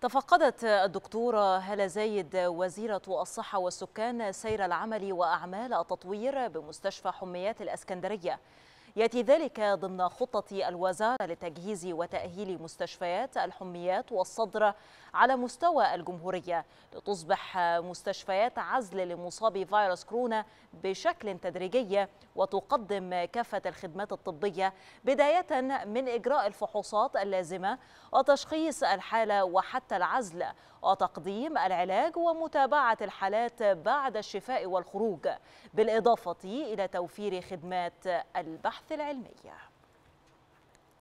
تفقدت الدكتورة هلا زايد وزيرة الصحة والسكان سير العمل وأعمال التطوير بمستشفى حميات الأسكندرية يأتي ذلك ضمن خطة الوزارة لتجهيز وتأهيل مستشفيات الحميات والصدر على مستوى الجمهورية لتصبح مستشفيات عزل لمصابي فيروس كورونا بشكل تدريجي وتقدم كافة الخدمات الطبية بداية من إجراء الفحوصات اللازمة وتشخيص الحالة وحتى العزل وتقديم العلاج ومتابعة الحالات بعد الشفاء والخروج بالإضافة إلى توفير خدمات البحث العلمي